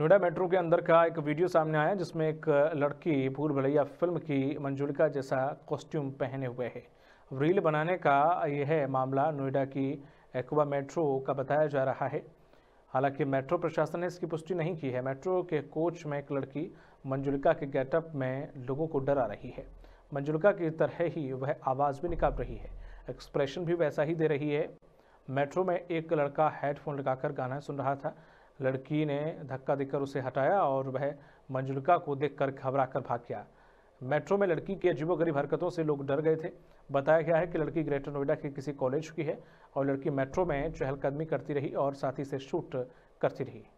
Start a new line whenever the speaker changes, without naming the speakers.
Noida metro के अंदर का एक वीडियो सामने आया जिसमें एक लड़की भूल भलैया फिल्म की मंजुलिका जैसा कॉस्ट्यूम पहने हुए है रील बनाने का यह मामला नोएडा की एक्वा मेट्रो का बताया जा रहा है हालांकि मेट्रो प्रशासन ने इसकी पुष्टि नहीं की है मेट्रो के कोच में एक लड़की मंजुलिका के गेटअप में लोगों को डरा रही है मंजुलिका की तरह ही वह आवाज़ भी निकाल रही है एक्सप्रेशन भी वैसा ही दे रही है मेट्रो में एक लड़का हेडफोन लगाकर गाना सुन रहा था लड़की ने धक्का देकर उसे हटाया और वह मंजुलिका को देखकर घबरा कर भाग गया मेट्रो में लड़की की गरीब हरकतों से लोग डर गए थे बताया गया है कि लड़की ग्रेटर नोएडा के किसी कॉलेज की है और लड़की मेट्रो में चहलकदमी करती रही और साथ ही से शूट करती रही